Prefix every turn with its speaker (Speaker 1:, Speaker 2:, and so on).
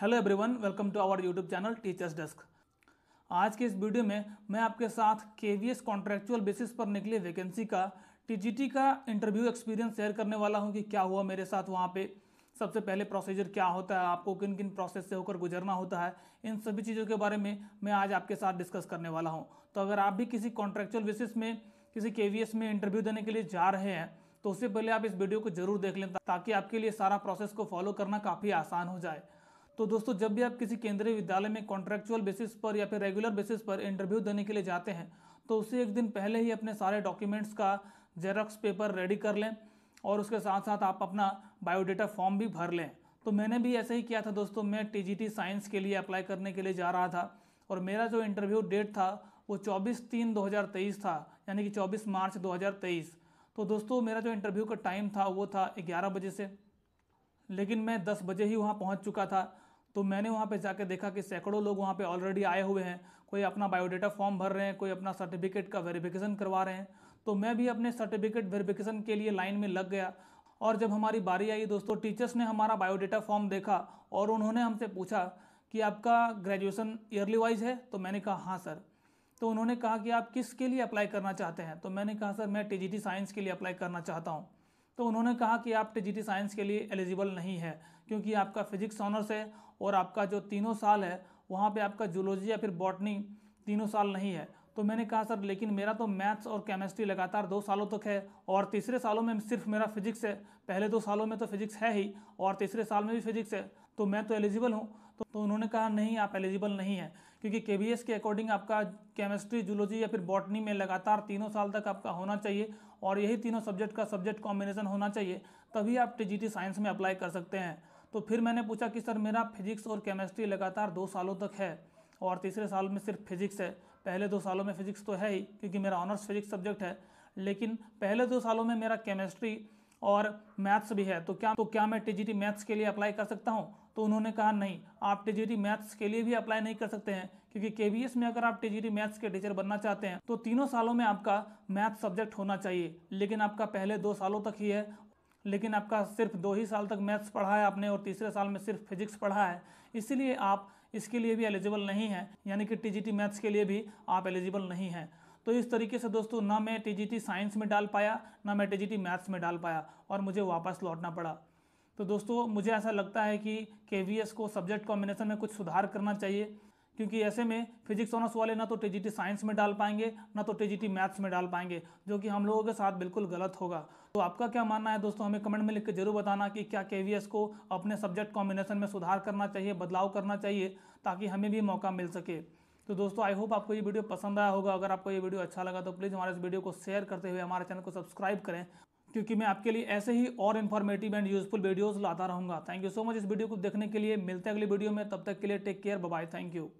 Speaker 1: hello everyone welcome to our YouTube channel teachers desk आज के इस वीडियो में मैं आपके साथ के वी एस कॉन्ट्रेक्चुअल बेसिस पर निकली वैकेंसी का टीजीटी का इंटरव्यू एक्सपीरियंस शेयर करने वाला हूं कि क्या हुआ मेरे साथ वहां पे सबसे पहले प्रोसीजर क्या होता है आपको किन किन प्रोसेस से होकर गुजरना होता है इन सभी चीज़ों के बारे में मैं आज आपके साथ डिस्कस करने वाला हूँ तो अगर आप भी किसी कॉन्ट्रेक्चुअल बेसिस में किसी के में इंटरव्यू देने के लिए जा रहे हैं तो उससे पहले आप इस वीडियो को जरूर देख लें ताकि आपके लिए सारा प्रोसेस को फॉलो करना काफ़ी आसान हो जाए तो दोस्तों जब भी आप किसी केंद्रीय विद्यालय में कॉन्ट्रेक्चुअल बेसिस पर या फिर रेगुलर बेसिस पर इंटरव्यू देने के लिए जाते हैं तो उसे एक दिन पहले ही अपने सारे डॉक्यूमेंट्स का जेरोक्स पेपर रेडी कर लें और उसके साथ साथ आप अपना बायोडाटा फॉर्म भी भर लें तो मैंने भी ऐसे ही किया था दोस्तों मैं टीजीटी साइंस के लिए अप्लाई करने के लिए जा रहा था और मेरा जो इंटरव्यू डेट था वो 24 तीन 2023 था यानी कि 24 मार्च 2023 तो दोस्तों मेरा जो इंटरव्यू का टाइम था वो था 11 बजे से लेकिन मैं 10 बजे ही वहाँ पहुँच चुका था तो मैंने वहाँ पे जाके देखा कि सैकड़ों लोग वहाँ पे ऑलरेडी आए हुए हैं कोई अपना बायोडाटा फॉर्म भर रहे हैं कोई अपना सर्टिफिकेट का वेरिफिकेशन करवा रहे हैं तो मैं भी अपने सर्टिफिकेट वेरिफिकेशन के लिए लाइन में लग गया और जब हमारी बारी आई दोस्तों टीचर्स ने हमारा बायोडाटा फॉर्म देखा और उन्होंने हमसे पूछा कि आपका ग्रेजुएसन ईयरली वाइज है तो मैंने कहा हाँ सर तो उन्होंने कहा कि आप किस के लिए अप्लाई करना चाहते हैं तो मैंने कहा सर मैं टी साइंस के लिए अप्लाई करना चाहता हूँ तो उन्होंने कहा कि आप टी साइंस के लिए एलिजिबल नहीं है क्योंकि आपका फिजिक्स ऑनर्स है और आपका जो तीनों साल है वहाँ पे आपका जूलॉजी या फिर बॉटनी तीनों साल नहीं है तो मैंने कहा सर लेकिन मेरा तो मैथ्स और केमिस्ट्री लगातार दो सालों तक है और तीसरे सालों में सिर्फ मेरा फिजिक्स है पहले दो सालों में तो फिजिक्स है ही और तीसरे साल में भी फिजिक्स है तो मैं तो एलिजिबल हूँ तो, तो उन्होंने कहा नहीं आप एलिजिबल नहीं हैं क्योंकि के के अकॉर्डिंग आपका केमिस्ट्री जूलॉजी या फिर बॉटनी में लगातार तीनों साल तक आपका होना चाहिए और यही तीनों सब्जेक्ट का सब्जेक्ट कॉम्बिनेशन होना चाहिए तभी आप टी साइंस में अप्लाई कर सकते हैं तो फिर मैंने पूछा कि सर मेरा फिजिक्स और केमिस्ट्री लगातार दो सालों तक है और तीसरे साल में सिर्फ फिजिक्स है पहले दो सालों में फिजिक्स तो है ही क्योंकि मेरा ऑनर्स फिजिक्स सब्जेक्ट है लेकिन पहले दो सालों में मेरा केमिस्ट्री और मैथ्स भी है तो क्या तो क्या मैं टी मैथ्स के लिए अप्लाई कर सकता हूँ तो उन्होंने कहा नहीं आप टी मैथ्स के लिए भी अप्लाई नहीं कर सकते हैं क्योंकि के में अगर आप टी मैथ्स के टीचर बनना चाहते हैं तो तीनों सालों में आपका मैथ्स सब्जेक्ट होना चाहिए लेकिन आपका पहले दो सालों तक ही है लेकिन आपका सिर्फ दो ही साल तक मैथ्स पढ़ा है आपने और तीसरे साल में सिर्फ फिजिक्स पढ़ा है इसीलिए आप इसके लिए भी एलिजिबल नहीं है यानी कि टी मैथ्स के लिए भी आप एलिजिबल नहीं हैं तो इस तरीके से दोस्तों ना मैं टी साइंस में डाल पाया ना मैं टी मैथ्स में डाल पाया और मुझे वापस लौटना पड़ा तो दोस्तों मुझे ऐसा लगता है कि के को सब्जेक्ट कॉम्बिनेशन में कुछ सुधार करना चाहिए क्योंकि ऐसे में फिजिक्स ऑनर्स वाले ना तो टी साइंस में डाल पाएंगे ना तो टी मैथ्स में डाल पाएंगे जो कि हम लोगों के साथ बिल्कुल गलत होगा तो आपका क्या मानना है दोस्तों हमें कमेंट में लिख के जरूर बताना कि क्या के को अपने सब्जेक्ट कॉम्बिनेशन में सुधार करना चाहिए बदलाव करना चाहिए ताकि हमें भी मौका मिल सके तो दोस्तों आई होप आपको ये वीडियो पसंद आया होगा अगर आपको ये वीडियो अच्छा लगा तो प्लीज़ हमारे इस वीडियो को शेयर करते हुए हमारे चैनल को सब्सक्राइब करें क्योंकि मैं आपके लिए ऐसे ही और इन्फॉर्मेटिव एंड यूजफुल वीडियोस लाता रहूँगा थैंक यू सो मच इस वीडियो को देखने के लिए मिलते हैं अगली वीडियो में तब तक के लिए take care bye thank you